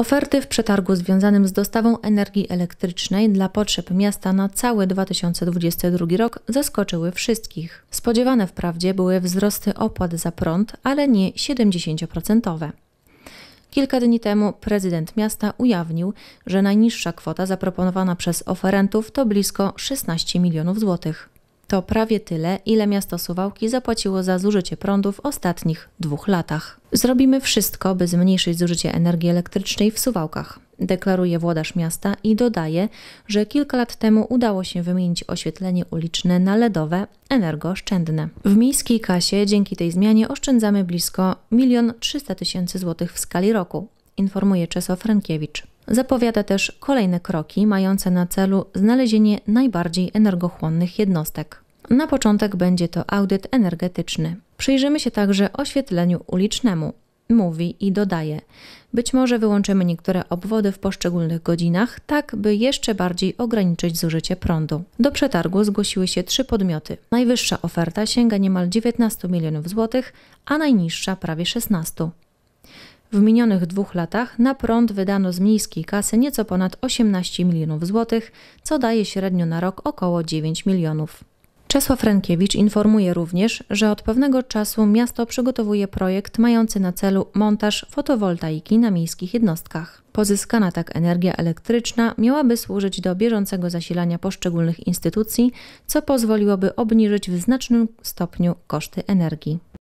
Oferty w przetargu związanym z dostawą energii elektrycznej dla potrzeb miasta na cały 2022 rok zaskoczyły wszystkich. Spodziewane wprawdzie były wzrosty opłat za prąd, ale nie 70%. Kilka dni temu prezydent miasta ujawnił, że najniższa kwota zaproponowana przez oferentów to blisko 16 milionów złotych. To prawie tyle, ile miasto Suwałki zapłaciło za zużycie prądu w ostatnich dwóch latach. Zrobimy wszystko, by zmniejszyć zużycie energii elektrycznej w Suwałkach deklaruje włodarz miasta i dodaje, że kilka lat temu udało się wymienić oświetlenie uliczne na LEDowe, energooszczędne. W miejskiej kasie dzięki tej zmianie oszczędzamy blisko 1 300 000 zł w skali roku, informuje Czesław Frankiewicz. Zapowiada też kolejne kroki mające na celu znalezienie najbardziej energochłonnych jednostek. Na początek będzie to audyt energetyczny. Przyjrzymy się także oświetleniu ulicznemu. Mówi i dodaje: Być może wyłączymy niektóre obwody w poszczególnych godzinach, tak by jeszcze bardziej ograniczyć zużycie prądu. Do przetargu zgłosiły się trzy podmioty. Najwyższa oferta sięga niemal 19 milionów złotych, a najniższa prawie 16. W minionych dwóch latach na prąd wydano z miejskiej kasy nieco ponad 18 milionów złotych, co daje średnio na rok około 9 milionów. Czesław Renkiewicz informuje również, że od pewnego czasu miasto przygotowuje projekt mający na celu montaż fotowoltaiki na miejskich jednostkach. Pozyskana tak energia elektryczna miałaby służyć do bieżącego zasilania poszczególnych instytucji, co pozwoliłoby obniżyć w znacznym stopniu koszty energii.